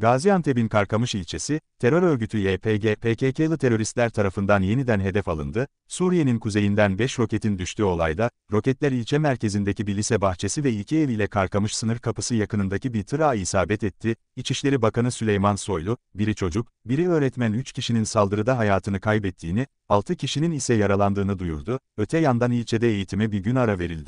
Gaziantep'in Karkamış ilçesi, terör örgütü YPG, PKK'lı teröristler tarafından yeniden hedef alındı, Suriye'nin kuzeyinden 5 roketin düştüğü olayda, roketler ilçe merkezindeki bir lise bahçesi ve iki ev ile Karkamış sınır kapısı yakınındaki bir tırağa isabet etti, İçişleri Bakanı Süleyman Soylu, biri çocuk, biri öğretmen 3 kişinin saldırıda hayatını kaybettiğini, 6 kişinin ise yaralandığını duyurdu, öte yandan ilçede eğitime bir gün ara verildi.